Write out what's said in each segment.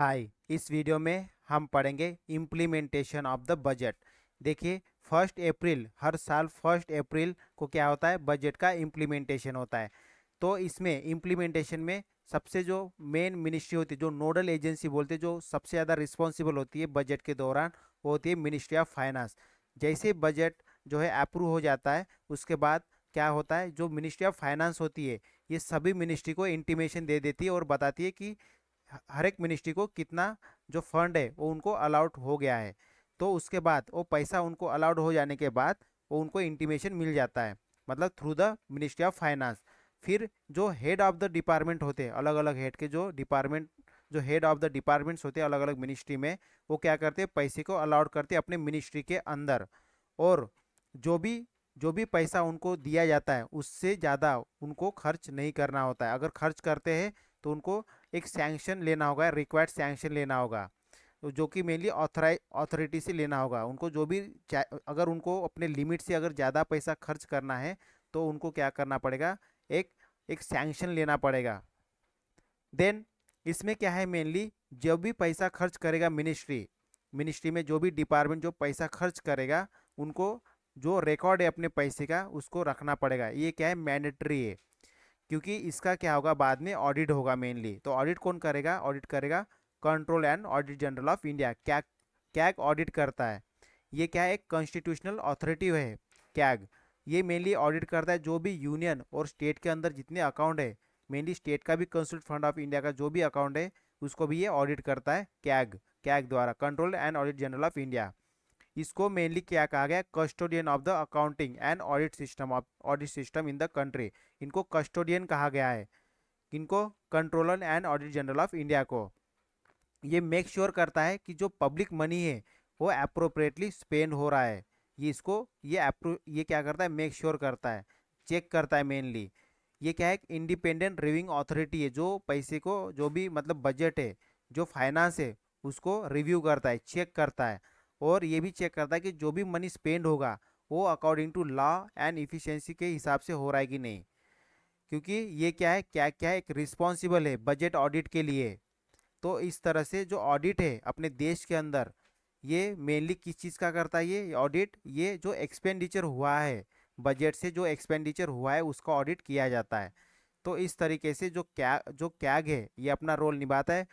हाय इस वीडियो में हम पढ़ेंगे इम्प्लीमेंटेशन ऑफ द बजट देखिए फर्स्ट अप्रैल हर साल फर्स्ट अप्रैल को क्या होता है बजट का इम्प्लीमेंटेशन होता है तो इसमें इम्प्लीमेंटेशन में सबसे जो मेन मिनिस्ट्री होती है जो नोडल एजेंसी बोलते हैं जो सबसे ज़्यादा रिस्पॉन्सिबल होती है बजट के दौरान वो होती है मिनिस्ट्री ऑफ फाइनेंस जैसे बजट जो है अप्रूव हो जाता है उसके बाद क्या होता है जो मिनिस्ट्री ऑफ फाइनेंस होती है ये सभी मिनिस्ट्री को इंटीमेशन दे देती है और बताती है कि हर एक मिनिस्ट्री को कितना जो फंड है वो उनको अलाउड हो गया है तो उसके बाद वो पैसा उनको अलाउड हो जाने के बाद वो उनको इंटीमेशन मिल जाता है मतलब through the ministry of finance फिर जो हेड ऑफ द डिपार्टमेंट होते हैं अलग अलग हेड के जो डिपार्टमेंट जो हेड ऑफ द डिपार्टमेंट्स होते हैं अलग अलग मिनिस्ट्री में वो क्या करते हैं पैसे को अलाउड करते अपने मिनिस्ट्री के अंदर और जो भी जो भी पैसा उनको दिया जाता है उससे ज़्यादा उनको खर्च नहीं करना होता है अगर खर्च करते हैं तो उनको एक सैंक्शन लेना होगा रिक्वायर्ड सैंक्शन लेना होगा तो जो कि मेनली ऑथराइज ऑथोरिटी से लेना होगा उनको जो भी अगर उनको अपने लिमिट से अगर ज़्यादा पैसा खर्च करना है तो उनको क्या करना पड़ेगा एक एक सैंक्शन लेना पड़ेगा देन इसमें क्या है मेनली जो भी पैसा खर्च करेगा मिनिस्ट्री मिनिस्ट्री में जो भी डिपार्टमेंट जो पैसा खर्च करेगा उनको जो रिकॉर्ड है अपने पैसे का उसको रखना पड़ेगा ये क्या है मैंडेटरी है क्योंकि इसका क्या होगा बाद में ऑडिट होगा मेनली तो ऑडिट कौन करेगा ऑडिट करेगा control and audit general of India CAG CAG audit करता है ये क्या है एक कॉन्स्टिट्यूशनल ऑथोरिटी है कैग ये मेनली ऑडिट करता है जो भी यूनियन और स्टेट के अंदर जितने अकाउंट है मेनली स्टेट का भी कंसल्ट फंड ऑफ इंडिया का जो भी अकाउंट है उसको भी ये ऑडिट करता है कैग कैग द्वारा control and audit general of India इसको मेनली क्या कहा गया custodian of the accounting and audit system of audit system in the country इनको कस्टोडियन कहा गया है इनको controller and audit general of India को ये मेक श्योर sure करता है कि जो पब्लिक मनी है वो अप्रोप्रिएटली स्पेंड हो रहा है ये इसको ये अप्रो ये क्या करता है मेक श्योर sure करता है चेक करता है मेनली ये क्या है इंडिपेंडेंट रिव्यूंग ऑथोरिटी है जो पैसे को जो भी मतलब बजट है जो फाइनेंस है उसको रिव्यू करता है चेक करता है और ये भी चेक करता है कि जो भी मनी स्पेंड होगा वो according to law and efficiency के हिसाब से हो रहा है कि नहीं क्योंकि ये क्या है क्या क्या है एक रिस्पॉन्सिबल है बजट ऑडिट के लिए तो इस तरह से जो ऑडिट है अपने देश के अंदर ये मेनली किस चीज़ का करता है ये ऑडिट ये जो एक्सपेंडिचर हुआ है बजट से जो एक्सपेंडिचर हुआ है उसका ऑडिट किया जाता है तो इस तरीके से जो क्या जो कैग है ये अपना रोल निभाता है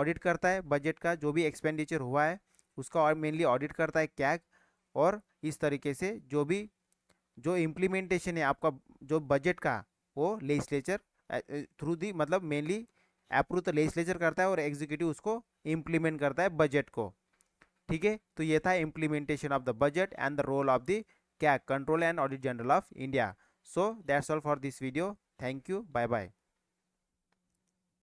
ऑडिट करता है बजट का जो भी एक्सपेंडिचर हुआ है उसका और मेनली ऑडिट करता है कैग और इस तरीके से जो भी जो इम्प्लीमेंटेशन है आपका जो बजट का वो लेजिस्लेचर थ्रू दी मतलब मेनली अप्रूव तो लेजिस्लेचर करता है और एग्जीक्यूटिव उसको इम्प्लीमेंट करता है बजट को ठीक है तो ये था implementation of the budget and the role of the CAG control and audit general of India so that's all for this video thank you bye bye